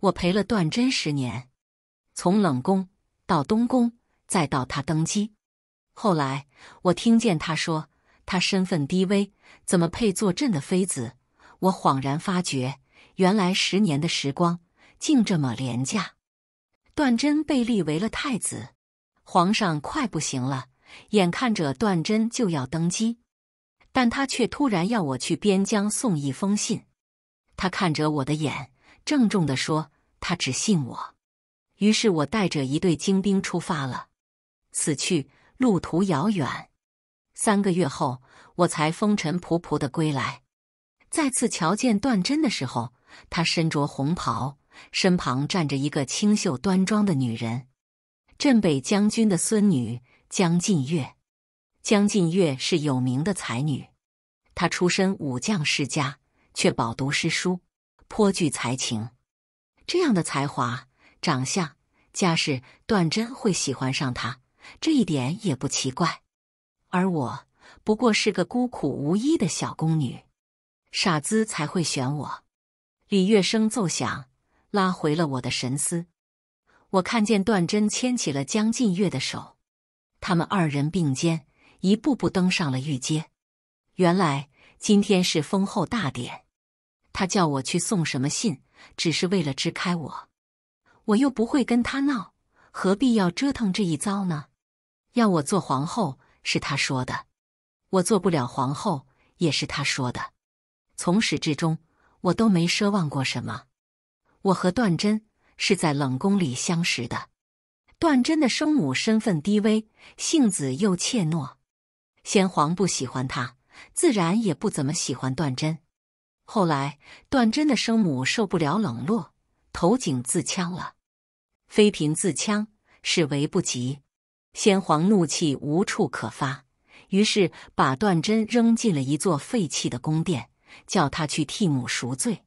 我陪了段真十年，从冷宫到东宫，再到他登基。后来我听见他说他身份低微，怎么配做朕的妃子？我恍然发觉，原来十年的时光竟这么廉价。段真被立为了太子，皇上快不行了，眼看着段真就要登基，但他却突然要我去边疆送一封信。他看着我的眼。郑重地说：“他只信我。”于是，我带着一队精兵出发了。此去路途遥远，三个月后，我才风尘仆仆的归来。再次瞧见段真的时候，他身着红袍，身旁站着一个清秀端庄的女人——镇北将军的孙女江晋月。江晋月是有名的才女，她出身武将世家，却饱读诗书。颇具才情，这样的才华、长相、家世，段真会喜欢上他，这一点也不奇怪。而我不过是个孤苦无依的小宫女，傻子才会选我。李乐笙奏响，拉回了我的神思。我看见段真牵起了江近月的手，他们二人并肩，一步步登上了御阶。原来今天是封后大典。他叫我去送什么信，只是为了支开我。我又不会跟他闹，何必要折腾这一遭呢？要我做皇后是他说的，我做不了皇后也是他说的。从始至终，我都没奢望过什么。我和段真是在冷宫里相识的。段真的生母身份低微，性子又怯懦，先皇不喜欢她，自然也不怎么喜欢段真。后来，段真的生母受不了冷落，投井自戕了。妃嫔自戕是为不及，先皇怒气无处可发，于是把段真扔进了一座废弃的宫殿，叫他去替母赎罪。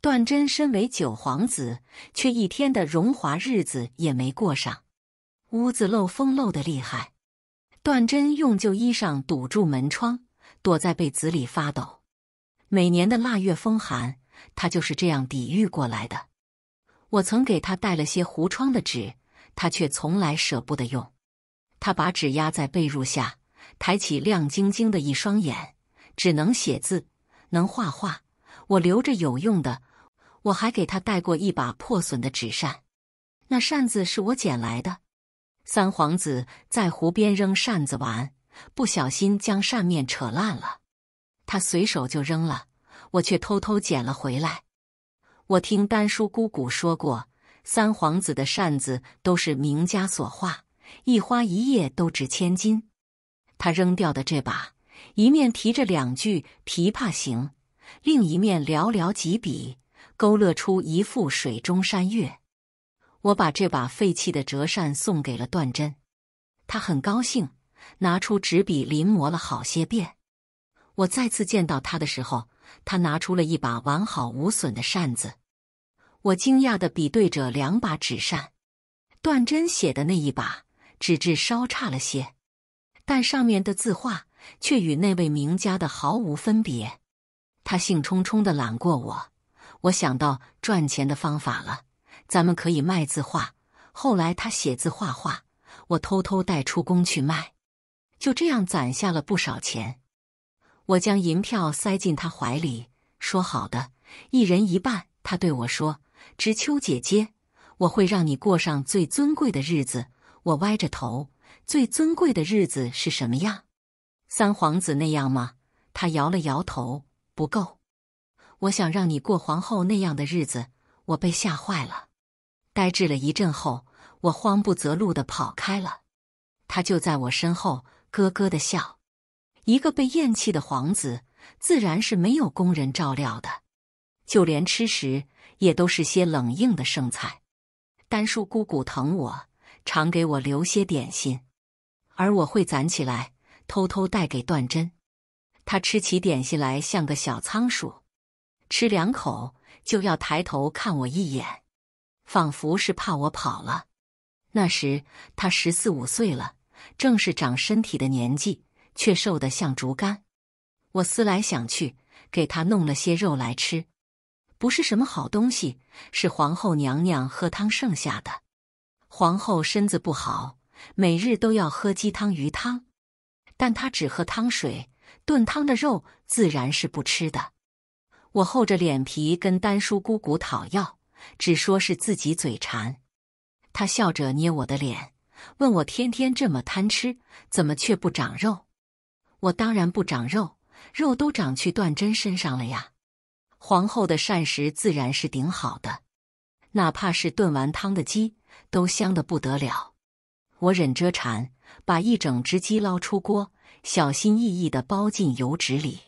段真身为九皇子，却一天的荣华日子也没过上。屋子漏风漏的厉害，段真用旧衣裳堵住门窗，躲在被子里发抖。每年的腊月风寒，他就是这样抵御过来的。我曾给他带了些糊窗的纸，他却从来舍不得用。他把纸压在被褥下，抬起亮晶晶的一双眼，只能写字，能画画。我留着有用的。我还给他带过一把破损的纸扇，那扇子是我捡来的。三皇子在湖边扔扇子玩，不小心将扇面扯烂了。他随手就扔了，我却偷偷捡了回来。我听丹叔姑姑说过，三皇子的扇子都是名家所画，一花一叶都值千金。他扔掉的这把，一面提着两句《琵琶行》，另一面寥寥几笔勾勒出一幅水中山月。我把这把废弃的折扇送给了段真，他很高兴，拿出纸笔临摹了好些遍。我再次见到他的时候，他拿出了一把完好无损的扇子。我惊讶的比对着两把纸扇，段真写的那一把纸质稍差了些，但上面的字画却与那位名家的毫无分别。他兴冲冲的揽过我，我想到赚钱的方法了，咱们可以卖字画。后来他写字画画，我偷偷带出宫去卖，就这样攒下了不少钱。我将银票塞进他怀里，说：“好的，一人一半。”他对我说：“知秋姐姐，我会让你过上最尊贵的日子。”我歪着头，最尊贵的日子是什么样？三皇子那样吗？他摇了摇头，不够。我想让你过皇后那样的日子。我被吓坏了，呆滞了一阵后，我慌不择路的跑开了。他就在我身后咯咯的笑。一个被厌弃的皇子，自然是没有宫人照料的，就连吃食也都是些冷硬的剩菜。丹叔姑姑疼我，常给我留些点心，而我会攒起来，偷偷带给段真。他吃起点心来，像个小仓鼠，吃两口就要抬头看我一眼，仿佛是怕我跑了。那时他十四五岁了，正是长身体的年纪。却瘦得像竹竿，我思来想去，给他弄了些肉来吃，不是什么好东西，是皇后娘娘喝汤剩下的。皇后身子不好，每日都要喝鸡汤、鱼汤，但她只喝汤水，炖汤的肉自然是不吃的。我厚着脸皮跟丹叔姑姑讨要，只说是自己嘴馋。他笑着捏我的脸，问我天天这么贪吃，怎么却不长肉？我当然不长肉，肉都长去段针身上了呀。皇后的膳食自然是顶好的，哪怕是炖完汤的鸡都香的不得了。我忍着馋，把一整只鸡捞出锅，小心翼翼的包进油纸里。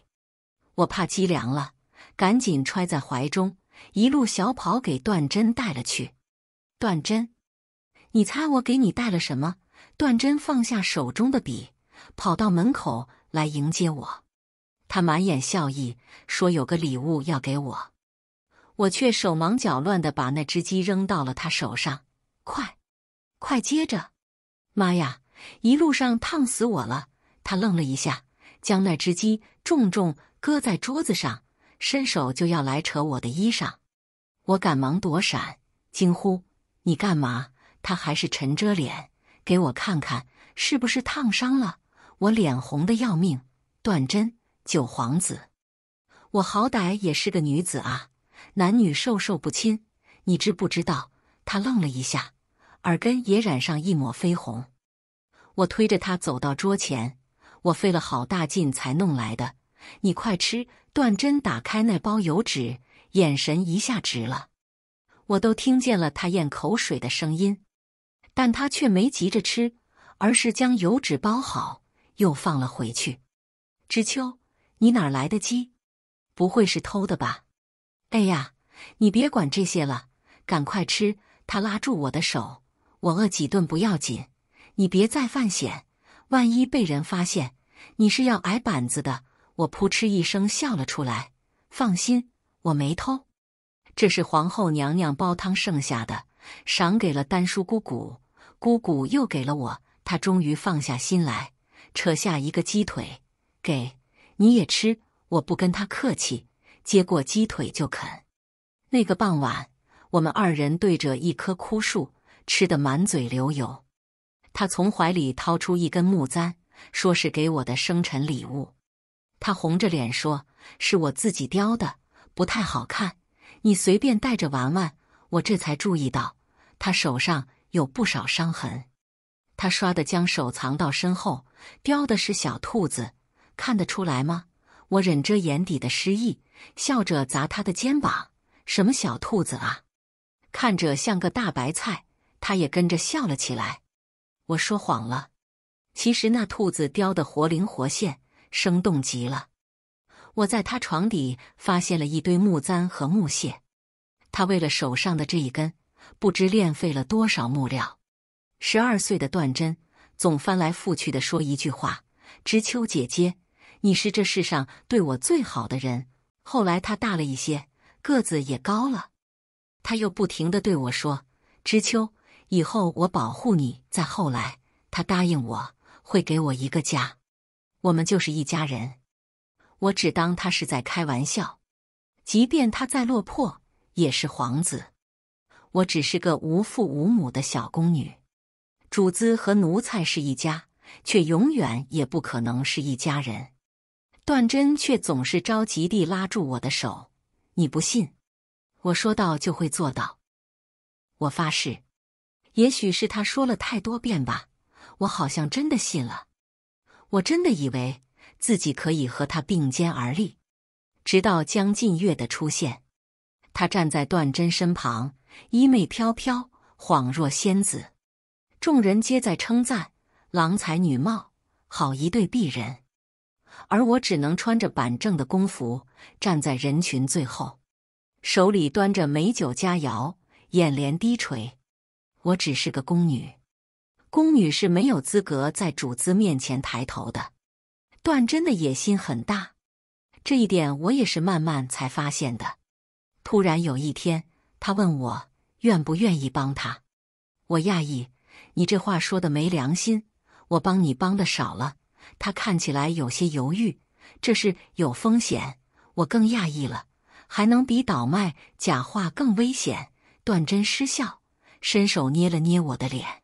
我怕鸡凉了，赶紧揣在怀中，一路小跑给段真带了去。段真，你猜我给你带了什么？段真放下手中的笔，跑到门口。来迎接我，他满眼笑意说：“有个礼物要给我。”我却手忙脚乱的把那只鸡扔到了他手上，快，快接着！妈呀，一路上烫死我了！他愣了一下，将那只鸡重重搁在桌子上，伸手就要来扯我的衣裳，我赶忙躲闪，惊呼：“你干嘛？”他还是沉着脸，给我看看是不是烫伤了。我脸红的要命，段真九皇子，我好歹也是个女子啊，男女授受不亲，你知不知道？他愣了一下，耳根也染上一抹绯红。我推着他走到桌前，我费了好大劲才弄来的，你快吃。段真打开那包油纸，眼神一下直了。我都听见了他咽口水的声音，但他却没急着吃，而是将油纸包好。又放了回去，知秋，你哪来的鸡？不会是偷的吧？哎呀，你别管这些了，赶快吃！他拉住我的手，我饿几顿不要紧，你别再犯险，万一被人发现，你是要挨板子的。我扑哧一声笑了出来，放心，我没偷，这是皇后娘娘煲汤剩下的，赏给了丹叔姑姑，姑姑又给了我，她终于放下心来。扯下一个鸡腿，给你也吃，我不跟他客气。接过鸡腿就啃。那个傍晚，我们二人对着一棵枯树，吃得满嘴流油。他从怀里掏出一根木簪，说是给我的生辰礼物。他红着脸说：“是我自己雕的，不太好看，你随便戴着玩玩。”我这才注意到他手上有不少伤痕。他唰的将手藏到身后，雕的是小兔子，看得出来吗？我忍着眼底的失意，笑着砸他的肩膀：“什么小兔子啊，看着像个大白菜。”他也跟着笑了起来。我说谎了，其实那兔子雕的活灵活现，生动极了。我在他床底发现了一堆木簪和木屑，他为了手上的这一根，不知练废了多少木料。十二岁的段真总翻来覆去的说一句话：“知秋姐姐，你是这世上对我最好的人。”后来他大了一些，个子也高了，他又不停的对我说：“知秋，以后我保护你。”再后来，他答应我会给我一个家，我们就是一家人。我只当他是在开玩笑，即便他再落魄，也是皇子，我只是个无父无母的小宫女。主子和奴才是一家，却永远也不可能是一家人。段真却总是着急地拉住我的手。你不信，我说到就会做到，我发誓。也许是他说了太多遍吧，我好像真的信了。我真的以为自己可以和他并肩而立，直到江近月的出现。他站在段真身旁，衣袂飘飘，恍若仙子。众人皆在称赞，郎才女貌，好一对璧人。而我只能穿着板正的宫服，站在人群最后，手里端着美酒佳肴，眼帘低垂。我只是个宫女，宫女是没有资格在主子面前抬头的。段真的野心很大，这一点我也是慢慢才发现的。突然有一天，他问我愿不愿意帮他，我讶异。你这话说的没良心，我帮你帮的少了。他看起来有些犹豫，这是有风险。我更讶异了，还能比倒卖假画更危险？段真失笑，伸手捏了捏我的脸。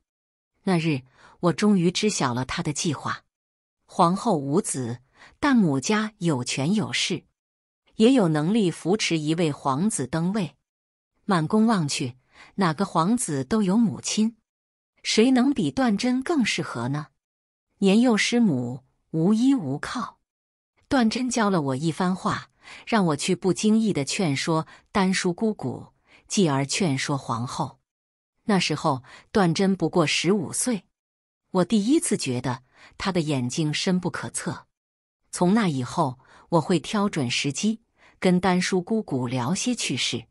那日，我终于知晓了他的计划。皇后无子，但母家有权有势，也有能力扶持一位皇子登位。满宫望去，哪个皇子都有母亲。谁能比段真更适合呢？年幼失母，无依无靠，段真教了我一番话，让我去不经意的劝说丹叔姑姑，继而劝说皇后。那时候段真不过十五岁，我第一次觉得他的眼睛深不可测。从那以后，我会挑准时机跟丹叔姑姑聊些趣事。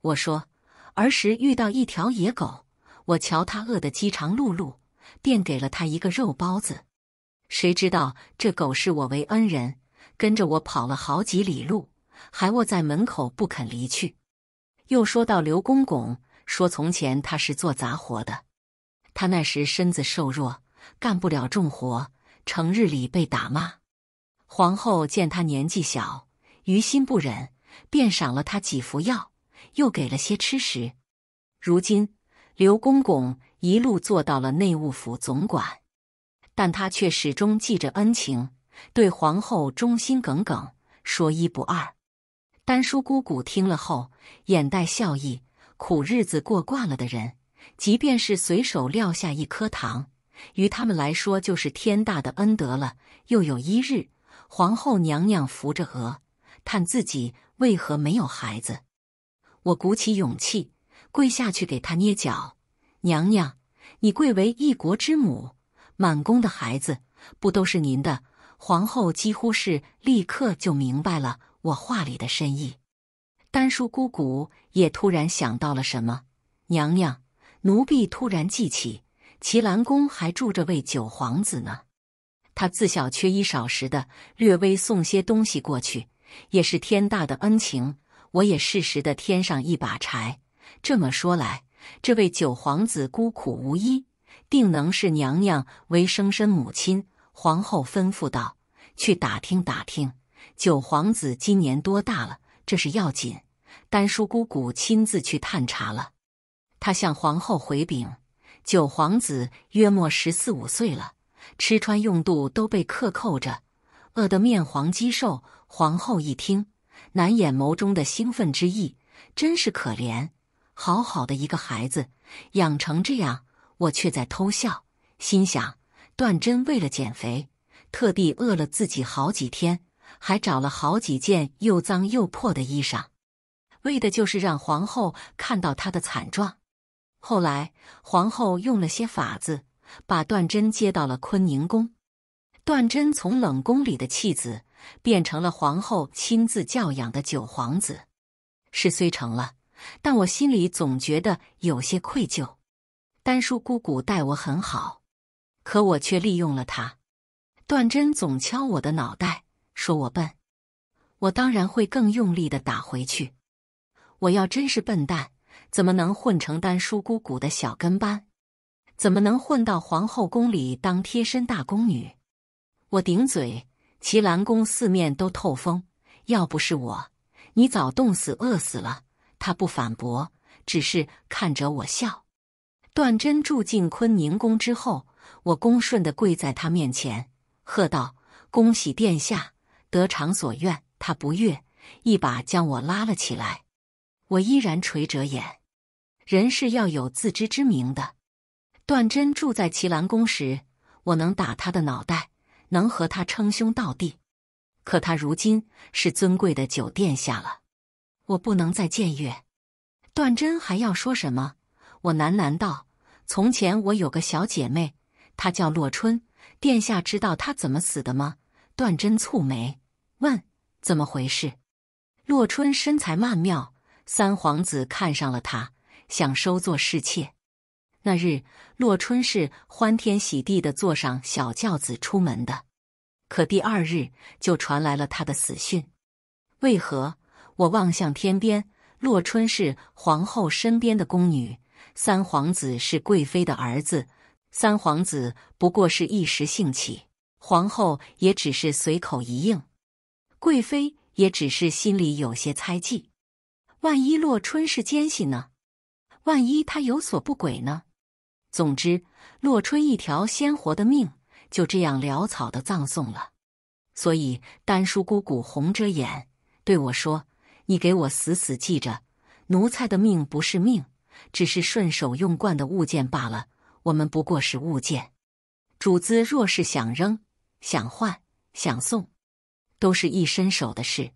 我说儿时遇到一条野狗。我瞧他饿得饥肠辘辘，便给了他一个肉包子。谁知道这狗视我为恩人，跟着我跑了好几里路，还卧在门口不肯离去。又说到刘公公说，从前他是做杂活的，他那时身子瘦弱，干不了重活，成日里被打骂。皇后见他年纪小，于心不忍，便赏了他几服药，又给了些吃食。如今。刘公公一路做到了内务府总管，但他却始终记着恩情，对皇后忠心耿耿，说一不二。丹叔姑姑听了后，眼带笑意。苦日子过惯了的人，即便是随手撂下一颗糖，于他们来说就是天大的恩德了。又有一日，皇后娘娘扶着额，叹自己为何没有孩子。我鼓起勇气。跪下去给他捏脚，娘娘，你贵为一国之母，满宫的孩子不都是您的？皇后几乎是立刻就明白了我话里的深意。丹叔姑姑也突然想到了什么，娘娘，奴婢突然记起，齐兰宫还住着位九皇子呢，他自小缺衣少食的，略微送些东西过去，也是天大的恩情。我也适时的添上一把柴。这么说来，这位九皇子孤苦无依，定能是娘娘为生身母亲。皇后吩咐道：“去打听打听，九皇子今年多大了？这是要紧。”丹叔姑姑亲自去探查了。他向皇后回禀：“九皇子约莫十四五岁了，吃穿用度都被克扣着，饿得面黄肌瘦。”皇后一听，难掩眸中的兴奋之意，真是可怜。好好的一个孩子，养成这样，我却在偷笑，心想：段真为了减肥，特地饿了自己好几天，还找了好几件又脏又破的衣裳，为的就是让皇后看到他的惨状。后来，皇后用了些法子，把段真接到了坤宁宫。段真从冷宫里的弃子，变成了皇后亲自教养的九皇子。事虽成了。但我心里总觉得有些愧疚。丹叔姑姑待我很好，可我却利用了她。段真总敲我的脑袋，说我笨，我当然会更用力的打回去。我要真是笨蛋，怎么能混成丹叔姑姑的小跟班？怎么能混到皇后宫里当贴身大宫女？我顶嘴。齐兰宫四面都透风，要不是我，你早冻死饿死了。他不反驳，只是看着我笑。段真住进坤宁宫之后，我恭顺的跪在他面前，喝道：“恭喜殿下得偿所愿。”他不悦，一把将我拉了起来。我依然垂着眼。人是要有自知之明的。段真住在齐兰宫时，我能打他的脑袋，能和他称兄道弟；可他如今是尊贵的九殿下了。我不能再僭越，段真还要说什么？我喃喃道：“从前我有个小姐妹，她叫洛春。殿下知道她怎么死的吗？”段真蹙眉问：“怎么回事？”洛春身材曼妙，三皇子看上了她，想收做侍妾。那日，洛春是欢天喜地的坐上小轿子出门的，可第二日就传来了她的死讯。为何？我望向天边，洛春是皇后身边的宫女，三皇子是贵妃的儿子。三皇子不过是一时兴起，皇后也只是随口一应，贵妃也只是心里有些猜忌。万一洛春是奸细呢？万一他有所不轨呢？总之，洛春一条鲜活的命就这样潦草的葬送了。所以，丹叔姑姑红着眼对我说。你给我死死记着，奴才的命不是命，只是顺手用惯的物件罢了。我们不过是物件，主子若是想扔、想换、想送，都是一伸手的事。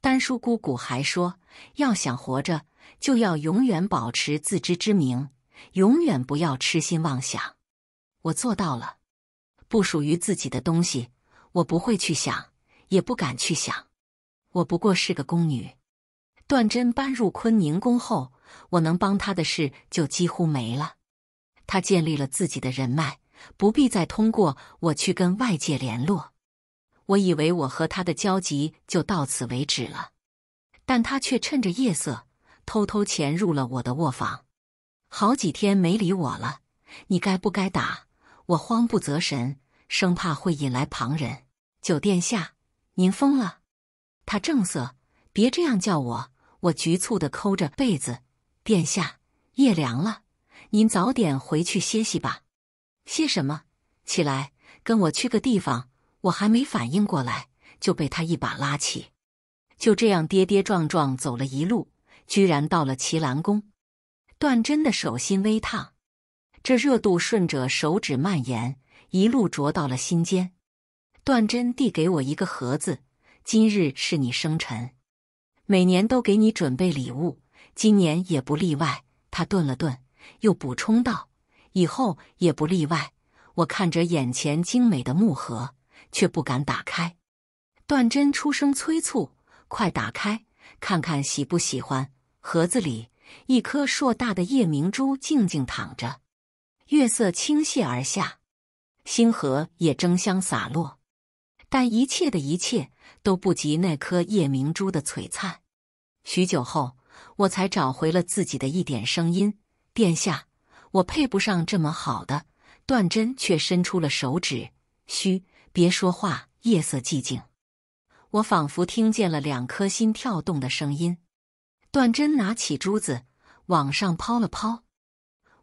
丹叔姑姑还说，要想活着，就要永远保持自知之明，永远不要痴心妄想。我做到了，不属于自己的东西，我不会去想，也不敢去想。我不过是个宫女，段真搬入坤宁宫后，我能帮她的事就几乎没了。她建立了自己的人脉，不必再通过我去跟外界联络。我以为我和他的交集就到此为止了，但他却趁着夜色偷偷潜入了我的卧房，好几天没理我了。你该不该打我？慌不择神，生怕会引来旁人。九殿下，您疯了！他正色：“别这样叫我，我局促地抠着被子。殿下，夜凉了，您早点回去歇息吧。”“歇什么？起来，跟我去个地方。”我还没反应过来，就被他一把拉起，就这样跌跌撞撞走了一路，居然到了齐兰宫。段真的手心微烫，这热度顺着手指蔓延，一路灼到了心间。段真递给我一个盒子。今日是你生辰，每年都给你准备礼物，今年也不例外。他顿了顿，又补充道：“以后也不例外。”我看着眼前精美的木盒，却不敢打开。段真出声催促：“快打开，看看喜不喜欢。”盒子里一颗硕大的夜明珠静静躺着，月色倾泻而下，星河也争相洒落，但一切的一切。都不及那颗夜明珠的璀璨。许久后，我才找回了自己的一点声音。殿下，我配不上这么好的。段真却伸出了手指：“嘘，别说话。”夜色寂静，我仿佛听见了两颗心跳动的声音。段真拿起珠子往上抛了抛，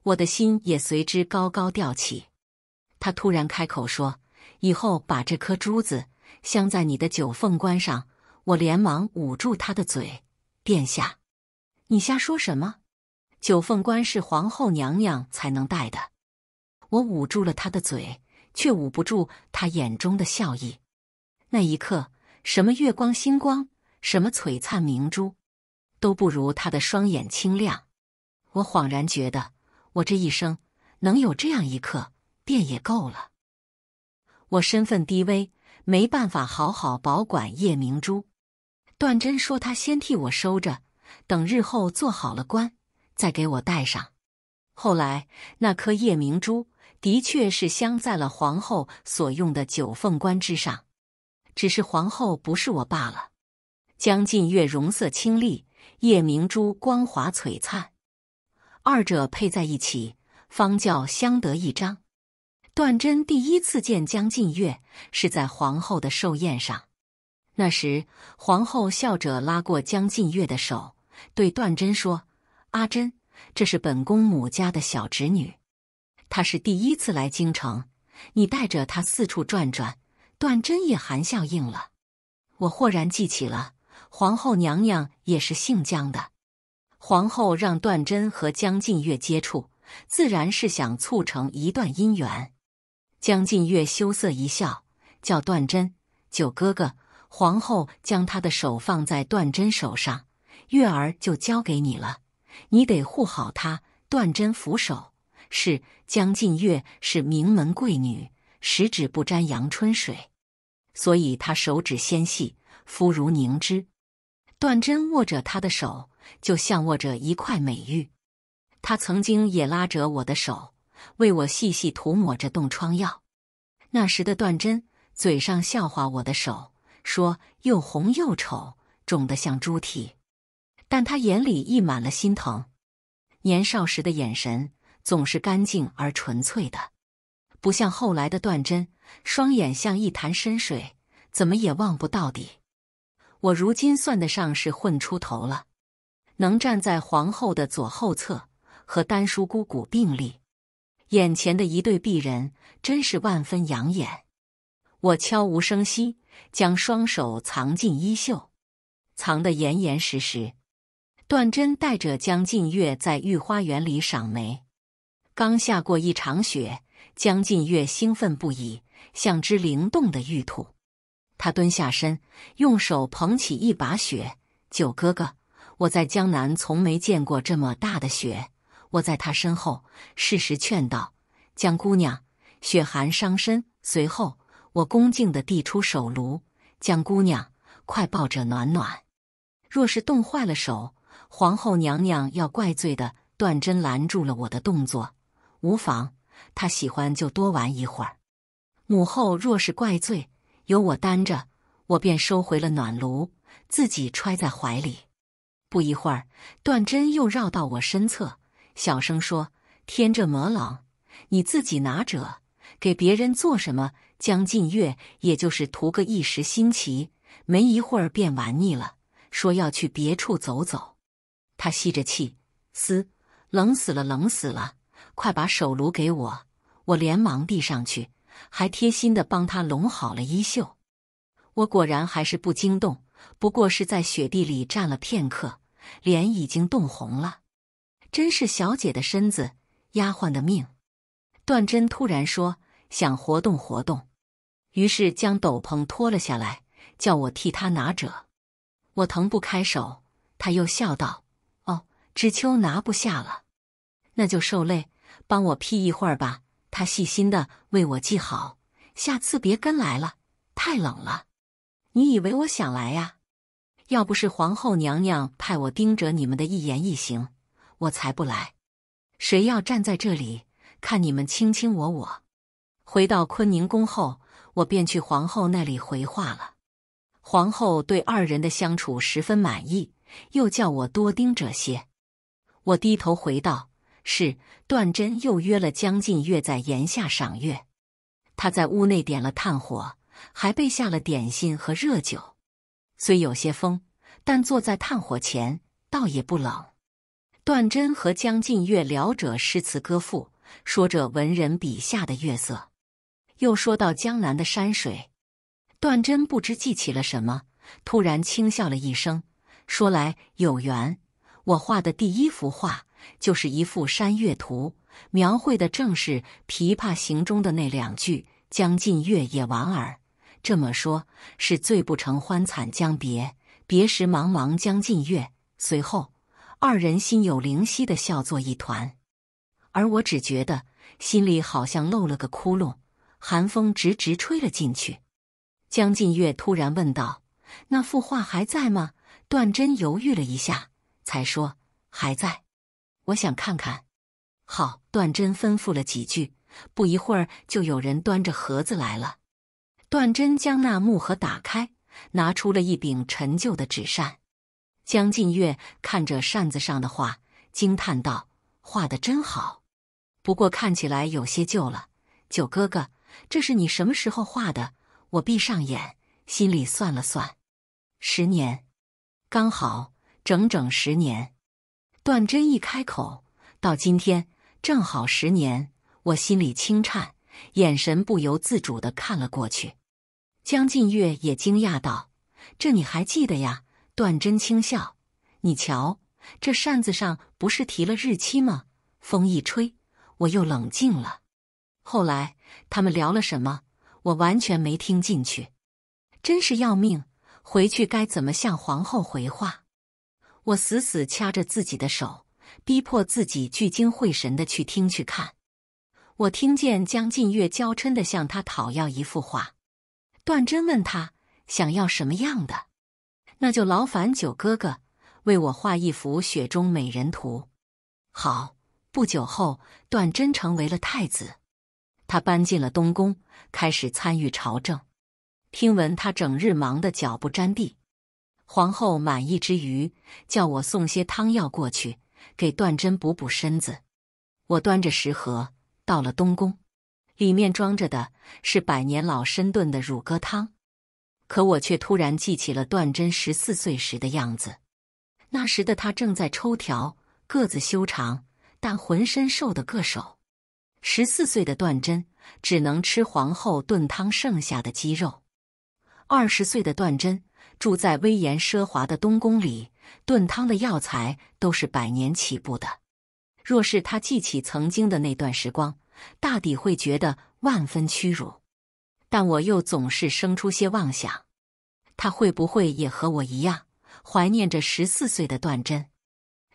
我的心也随之高高吊起。他突然开口说：“以后把这颗珠子。”镶在你的九凤冠上，我连忙捂住他的嘴。殿下，你瞎说什么？九凤冠是皇后娘娘才能戴的。我捂住了他的嘴，却捂不住他眼中的笑意。那一刻，什么月光星光，什么璀璨明珠，都不如他的双眼清亮。我恍然觉得，我这一生能有这样一刻，便也够了。我身份低微。没办法好好保管夜明珠，段真说他先替我收着，等日后做好了官，再给我戴上。后来那颗夜明珠的确是镶在了皇后所用的九凤冠之上，只是皇后不是我罢了。江近月容色清丽，夜明珠光华璀璨，二者配在一起，方叫相得益彰。段真第一次见江近月是在皇后的寿宴上，那时皇后笑着拉过江近月的手，对段真说：“阿珍，这是本宫母家的小侄女，她是第一次来京城，你带着她四处转转。”段真也含笑应了。我豁然记起了，皇后娘娘也是姓江的。皇后让段真和江近月接触，自然是想促成一段姻缘。江近月羞涩一笑，叫段真九哥哥。皇后将她的手放在段真手上，月儿就交给你了，你得护好她。段真扶手，是江近月是名门贵女，十指不沾阳春水，所以她手指纤细，肤如凝脂。段真握着她的手，就像握着一块美玉。她曾经也拉着我的手。为我细细涂抹着冻疮药。那时的段真嘴上笑话我的手，说又红又丑，肿得像猪蹄。但他眼里溢满了心疼。年少时的眼神总是干净而纯粹的，不像后来的段真，双眼像一潭深水，怎么也望不到底。我如今算得上是混出头了，能站在皇后的左后侧，和丹叔姑姑并立。眼前的一对璧人真是万分养眼，我悄无声息将双手藏进衣袖，藏得严严实实。段真带着江近月在御花园里赏梅，刚下过一场雪，江近月兴奋不已，像只灵动的玉兔。他蹲下身，用手捧起一把雪：“九哥哥，我在江南从没见过这么大的雪。”我在他身后适时劝道：“江姑娘，雪寒伤身。”随后，我恭敬地递出手炉：“江姑娘，快抱着暖暖，若是冻坏了手，皇后娘娘要怪罪的。”段真拦住了我的动作：“无妨，她喜欢就多玩一会儿。母后若是怪罪，由我担着。”我便收回了暖炉，自己揣在怀里。不一会儿，段真又绕到我身侧。小声说：“天这么冷，你自己拿着，给别人做什么？”江近月也就是图个一时新奇，没一会儿便玩腻了，说要去别处走走。他吸着气，嘶，冷死了，冷死了！快把手炉给我！我连忙递上去，还贴心的帮他拢好了衣袖。我果然还是不惊动，不过是在雪地里站了片刻，脸已经冻红了。真是小姐的身子，丫鬟的命。段真突然说：“想活动活动。”于是将斗篷脱了下来，叫我替她拿褶。我腾不开手，他又笑道：“哦，知秋拿不下了，那就受累，帮我披一会儿吧。”他细心的为我系好，下次别跟来了，太冷了。你以为我想来呀？要不是皇后娘娘派我盯着你们的一言一行。我才不来，谁要站在这里看你们卿卿我我？回到坤宁宫后，我便去皇后那里回话了。皇后对二人的相处十分满意，又叫我多盯着些。我低头回道：“是。”段真又约了江近月在檐下赏月。他在屋内点了炭火，还备下了点心和热酒。虽有些风，但坐在炭火前倒也不冷。段真和江近月聊着诗词歌赋，说着文人笔下的月色，又说到江南的山水。段真不知记起了什么，突然轻笑了一声，说：“来有缘，我画的第一幅画就是一幅山月图，描绘的正是《琵琶行》中的那两句。江近月也莞尔，这么说，是醉不成欢惨将别，别时茫茫江浸月。随后。”二人心有灵犀的笑作一团，而我只觉得心里好像漏了个窟窿，寒风直直吹了进去。江近月突然问道：“那幅画还在吗？”段真犹豫了一下，才说：“还在，我想看看。”好，段真吩咐了几句，不一会儿就有人端着盒子来了。段真将那木盒打开，拿出了一柄陈旧的纸扇。江近月看着扇子上的画，惊叹道：“画的真好，不过看起来有些旧了。”“九哥哥，这是你什么时候画的？”我闭上眼，心里算了算，十年，刚好整整十年。段真一开口：“到今天正好十年。”我心里轻颤，眼神不由自主的看了过去。江近月也惊讶道：“这你还记得呀？”段真轻笑：“你瞧，这扇子上不是提了日期吗？风一吹，我又冷静了。后来他们聊了什么，我完全没听进去，真是要命！回去该怎么向皇后回话？”我死死掐着自己的手，逼迫自己聚精会神的去听去看。我听见江近月娇嗔的向他讨要一幅画，段真问他想要什么样的。那就劳烦九哥哥为我画一幅雪中美人图。好，不久后段真成为了太子，他搬进了东宫，开始参与朝政。听闻他整日忙得脚不沾地，皇后满意之余，叫我送些汤药过去，给段真补补身子。我端着食盒到了东宫，里面装着的是百年老参炖的乳鸽汤。可我却突然记起了段真十四岁时的样子，那时的他正在抽条，个子修长，但浑身瘦得硌手。十四岁的段真只能吃皇后炖汤剩下的鸡肉。二十岁的段真住在威严奢华的东宫里，炖汤的药材都是百年起步的。若是他记起曾经的那段时光，大抵会觉得万分屈辱。但我又总是生出些妄想，他会不会也和我一样，怀念着十四岁的段真？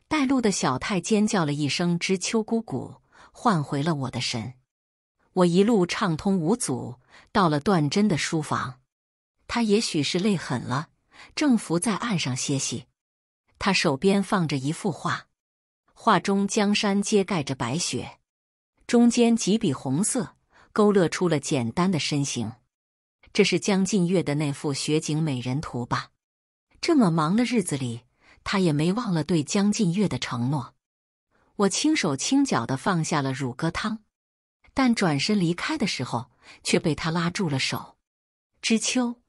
带路的小太尖叫了一声，知秋姑姑唤回了我的神。我一路畅通无阻，到了段真的书房。他也许是累狠了，正伏在案上歇息。他手边放着一幅画，画中江山皆盖着白雪，中间几笔红色。勾勒出了简单的身形，这是江近月的那幅雪景美人图吧？这么忙的日子里，他也没忘了对江近月的承诺。我轻手轻脚的放下了乳鸽汤，但转身离开的时候，却被他拉住了手。知秋，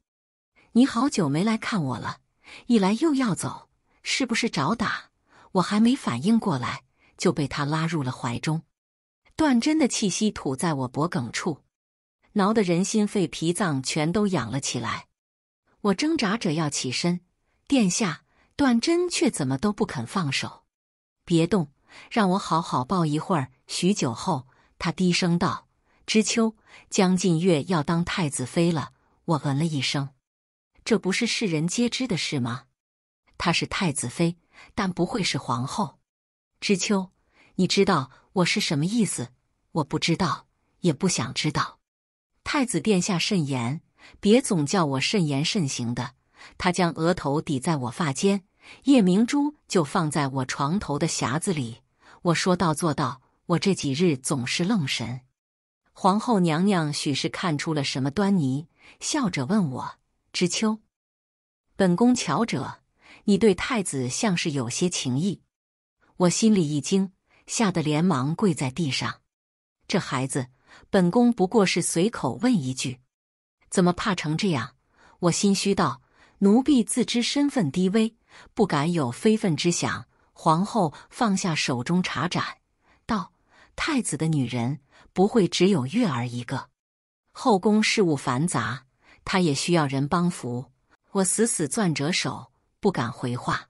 你好久没来看我了，一来又要走，是不是找打？我还没反应过来，就被他拉入了怀中。段针的气息吐在我脖梗处，挠得人心肺脾脏全都痒了起来。我挣扎着要起身，殿下，段针却怎么都不肯放手。别动，让我好好抱一会儿。许久后，他低声道：“知秋，江晋月要当太子妃了。”我嗯了一声。这不是世人皆知的事吗？她是太子妃，但不会是皇后。知秋。你知道我是什么意思？我不知道，也不想知道。太子殿下慎言，别总叫我慎言慎行的。他将额头抵在我发间，夜明珠就放在我床头的匣子里。我说到做到，我这几日总是愣神。皇后娘娘许是看出了什么端倪，笑着问我：“知秋，本宫瞧着你对太子像是有些情意。”我心里一惊。吓得连忙跪在地上，这孩子，本宫不过是随口问一句，怎么怕成这样？我心虚道：“奴婢自知身份低微，不敢有非分之想。”皇后放下手中茶盏，道：“太子的女人不会只有月儿一个，后宫事务繁杂，她也需要人帮扶。”我死死攥着手，不敢回话。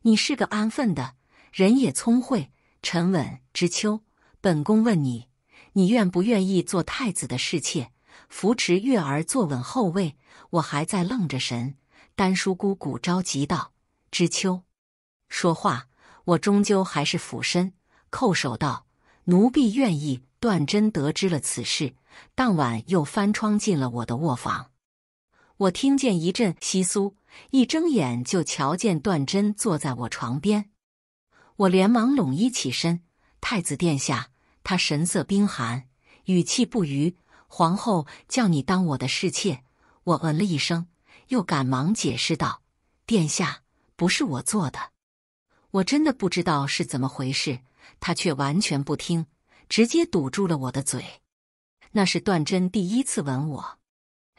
你是个安分的人，也聪慧。沉稳之秋，本宫问你，你愿不愿意做太子的侍妾，扶持月儿坐稳后位？我还在愣着神，丹叔姑姑着急道：“知秋，说话。”我终究还是俯身叩首道：“奴婢愿意。”段真得知了此事，当晚又翻窗进了我的卧房，我听见一阵窸窣，一睁眼就瞧见段真坐在我床边。我连忙拢衣起身，太子殿下，他神色冰寒，语气不愉。皇后叫你当我的侍妾，我嗯了一声，又赶忙解释道：“殿下，不是我做的，我真的不知道是怎么回事。”他却完全不听，直接堵住了我的嘴。那是段真第一次吻我，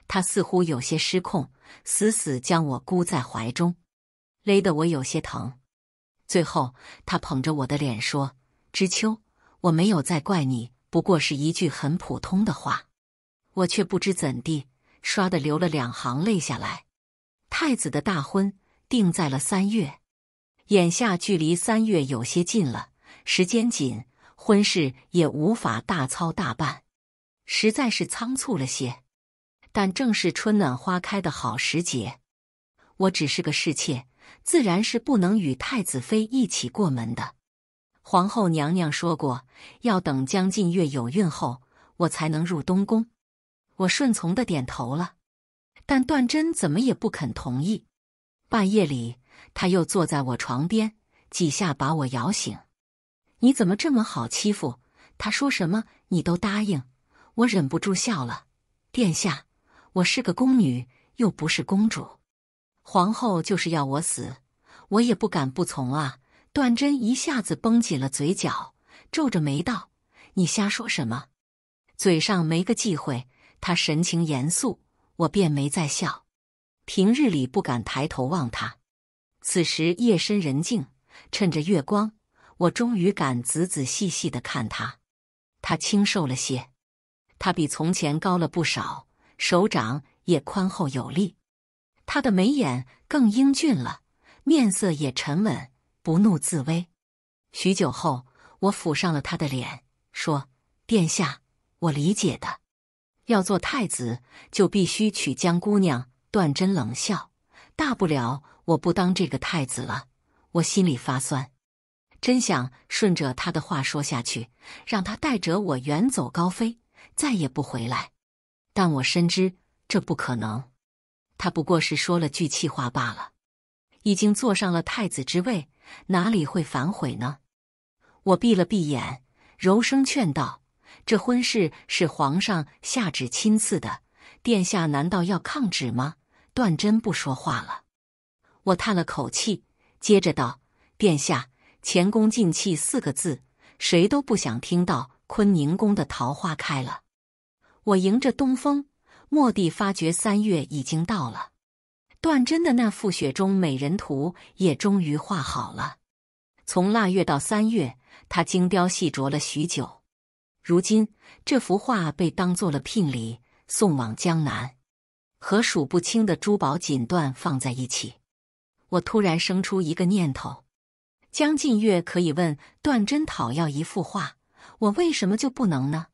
他似乎有些失控，死死将我箍在怀中，勒得我有些疼。最后，他捧着我的脸说：“知秋，我没有再怪你，不过是一句很普通的话。”我却不知怎地，刷的流了两行泪下来。太子的大婚定在了三月，眼下距离三月有些近了，时间紧，婚事也无法大操大办，实在是仓促了些。但正是春暖花开的好时节，我只是个侍妾。自然是不能与太子妃一起过门的。皇后娘娘说过，要等江近月有孕后，我才能入东宫。我顺从的点头了，但段真怎么也不肯同意。半夜里，他又坐在我床边，几下把我摇醒。你怎么这么好欺负？他说什么你都答应。我忍不住笑了。殿下，我是个宫女，又不是公主。皇后就是要我死，我也不敢不从啊！段真一下子绷紧了嘴角，皱着眉道：“你瞎说什么？嘴上没个忌讳。”他神情严肃，我便没再笑。平日里不敢抬头望他，此时夜深人静，趁着月光，我终于敢仔仔细细的看他。他清瘦了些，他比从前高了不少，手掌也宽厚有力。他的眉眼更英俊了，面色也沉稳，不怒自威。许久后，我抚上了他的脸，说：“殿下，我理解的。要做太子，就必须娶江姑娘。”段真冷笑：“大不了我不当这个太子了。”我心里发酸，真想顺着他的话说下去，让他带着我远走高飞，再也不回来。但我深知这不可能。他不过是说了句气话罢了，已经坐上了太子之位，哪里会反悔呢？我闭了闭眼，柔声劝道：“这婚事是皇上下旨亲赐的，殿下难道要抗旨吗？”段真不说话了，我叹了口气，接着道：“殿下，前功尽弃四个字，谁都不想听到。”坤宁宫的桃花开了，我迎着东风。莫地发觉三月已经到了，段真的那幅雪中美人图也终于画好了。从腊月到三月，他精雕细琢了许久。如今这幅画被当做了聘礼送往江南，和数不清的珠宝锦缎放在一起。我突然生出一个念头：江近月可以问段真讨要一幅画，我为什么就不能呢？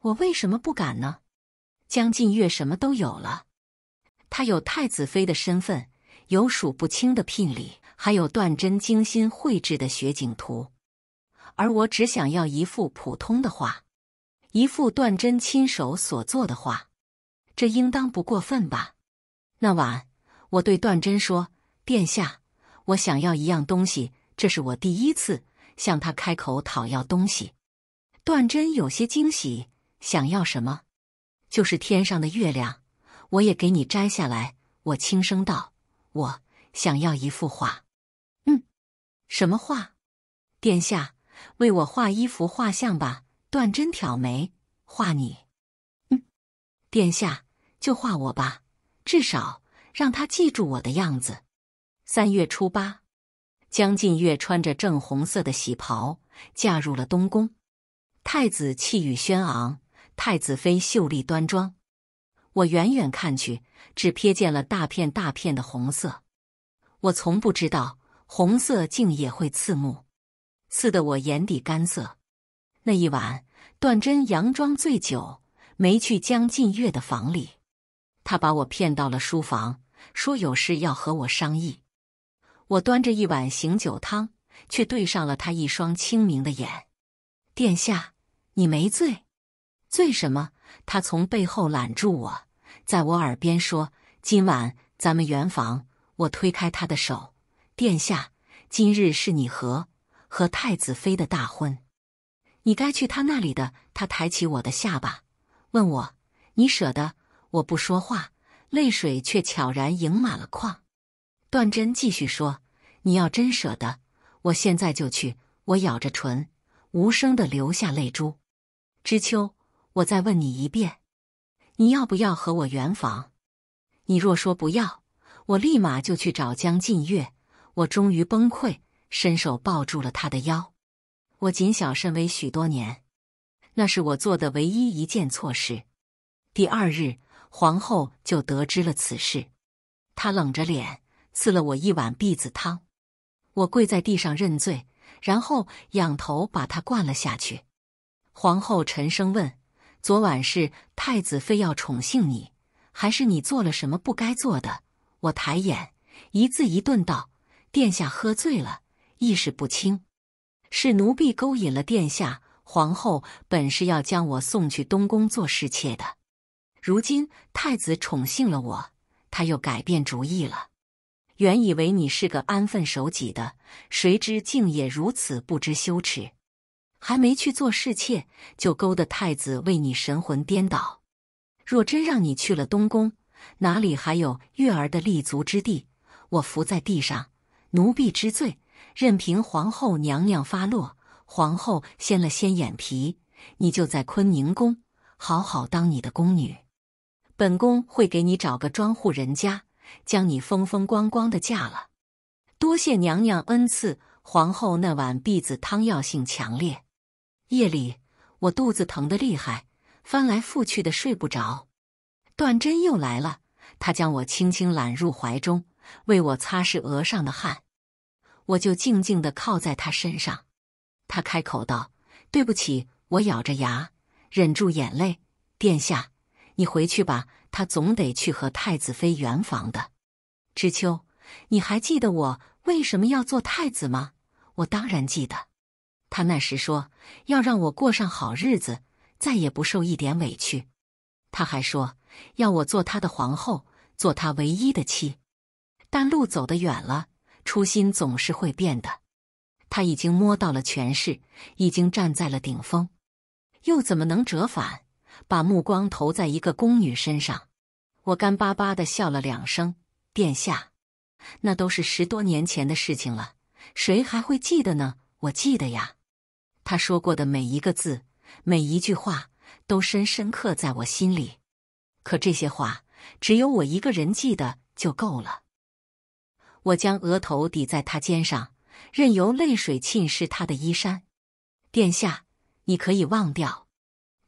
我为什么不敢呢？江近月什么都有了，他有太子妃的身份，有数不清的聘礼，还有段真精心绘制的雪景图。而我只想要一幅普通的画，一幅段真亲手所作的画，这应当不过分吧？那晚，我对段真说：“殿下，我想要一样东西。”这是我第一次向他开口讨要东西。段真有些惊喜：“想要什么？”就是天上的月亮，我也给你摘下来。我轻声道：“我想要一幅画。”“嗯，什么画？”“殿下，为我画一幅画像吧。”段针挑眉：“画你？”“嗯，殿下就画我吧，至少让他记住我的样子。”三月初八，江近月穿着正红色的喜袍嫁入了东宫，太子气宇轩昂。太子妃秀丽端庄，我远远看去，只瞥见了大片大片的红色。我从不知道红色竟也会刺目，刺得我眼底干涩。那一晚，段真佯装醉酒，没去江近月的房里，他把我骗到了书房，说有事要和我商议。我端着一碗醒酒汤，却对上了他一双清明的眼。殿下，你没醉。最什么？他从背后揽住我，在我耳边说：“今晚咱们圆房。”我推开他的手。殿下，今日是你和和太子妃的大婚，你该去他那里的。他抬起我的下巴，问我：“你舍得？”我不说话，泪水却悄然盈满了眶。段真继续说：“你要真舍得，我现在就去。”我咬着唇，无声的流下泪珠。知秋。我再问你一遍，你要不要和我圆房？你若说不要，我立马就去找江晋月。我终于崩溃，伸手抱住了他的腰。我谨小慎微许多年，那是我做的唯一一件错事。第二日，皇后就得知了此事，她冷着脸赐了我一碗篦子汤。我跪在地上认罪，然后仰头把她灌了下去。皇后沉声问。昨晚是太子非要宠幸你，还是你做了什么不该做的？我抬眼，一字一顿道：“殿下喝醉了，意识不清，是奴婢勾引了殿下。皇后本是要将我送去东宫做侍妾的，如今太子宠幸了我，他又改变主意了。原以为你是个安分守己的，谁知竟也如此不知羞耻。”还没去做侍妾，就勾得太子为你神魂颠倒。若真让你去了东宫，哪里还有月儿的立足之地？我伏在地上，奴婢知罪，任凭皇后娘娘发落。皇后掀了掀眼皮，你就在坤宁宫好好当你的宫女，本宫会给你找个庄户人家，将你风风光光的嫁了。多谢娘娘恩赐。皇后那碗篦子汤药性强烈。夜里，我肚子疼得厉害，翻来覆去的睡不着。段真又来了，他将我轻轻揽入怀中，为我擦拭额上的汗。我就静静地靠在他身上。他开口道：“对不起。”我咬着牙，忍住眼泪。殿下，你回去吧，他总得去和太子妃圆房的。知秋，你还记得我为什么要做太子吗？我当然记得。他那时说要让我过上好日子，再也不受一点委屈。他还说要我做他的皇后，做他唯一的妻。但路走得远了，初心总是会变的。他已经摸到了权势，已经站在了顶峰，又怎么能折返，把目光投在一个宫女身上？我干巴巴的笑了两声：“殿下，那都是十多年前的事情了，谁还会记得呢？我记得呀。”他说过的每一个字，每一句话，都深深刻在我心里。可这些话，只有我一个人记得就够了。我将额头抵在他肩上，任由泪水浸湿他的衣衫。殿下，你可以忘掉，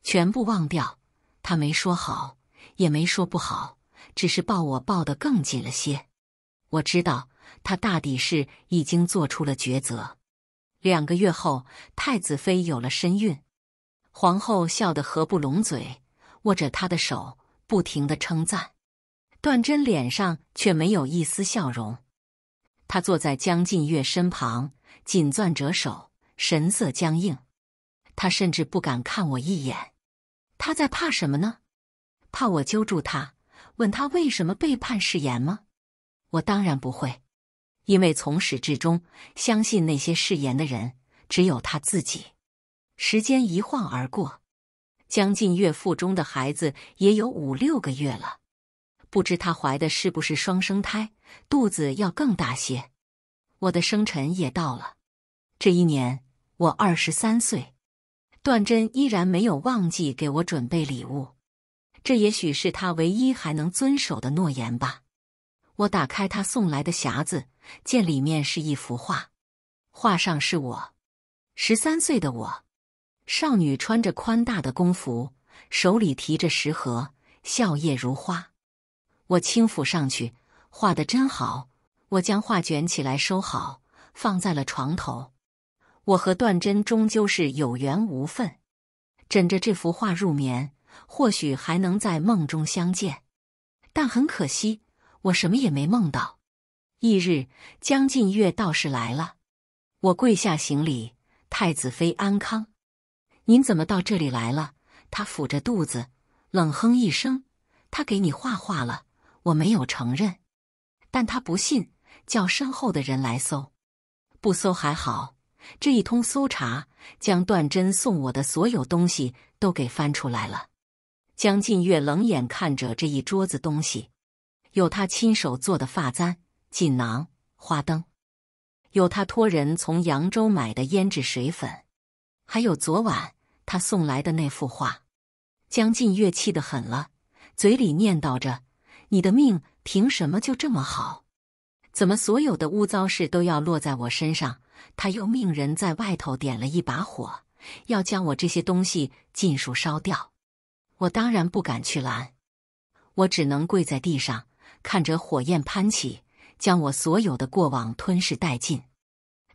全部忘掉。他没说好，也没说不好，只是抱我抱得更紧了些。我知道，他大抵是已经做出了抉择。两个月后，太子妃有了身孕，皇后笑得合不拢嘴，握着她的手，不停的称赞。段真脸上却没有一丝笑容，他坐在江近月身旁，紧攥着手，神色僵硬。他甚至不敢看我一眼。他在怕什么呢？怕我揪住他，问他为什么背叛誓言吗？我当然不会。因为从始至终相信那些誓言的人只有他自己。时间一晃而过，将近月腹中的孩子也有五六个月了，不知她怀的是不是双生胎，肚子要更大些。我的生辰也到了，这一年我二十三岁。段真依然没有忘记给我准备礼物，这也许是他唯一还能遵守的诺言吧。我打开他送来的匣子，见里面是一幅画，画上是我十三岁的我，少女穿着宽大的工服，手里提着食盒，笑靥如花。我轻抚上去，画的真好。我将画卷起来收好，放在了床头。我和段真终究是有缘无分，枕着这幅画入眠，或许还能在梦中相见，但很可惜。我什么也没梦到。翌日，江近月倒是来了。我跪下行礼：“太子妃安康，您怎么到这里来了？”他抚着肚子，冷哼一声：“他给你画画了。”我没有承认，但他不信，叫身后的人来搜。不搜还好，这一通搜查，将段真送我的所有东西都给翻出来了。江近月冷眼看着这一桌子东西。有他亲手做的发簪、锦囊、花灯，有他托人从扬州买的胭脂水粉，还有昨晚他送来的那幅画。江近月气得很了，嘴里念叨着：“你的命凭什么就这么好？怎么所有的污糟事都要落在我身上？”他又命人在外头点了一把火，要将我这些东西尽数烧掉。我当然不敢去拦，我只能跪在地上。看着火焰攀起，将我所有的过往吞噬殆尽。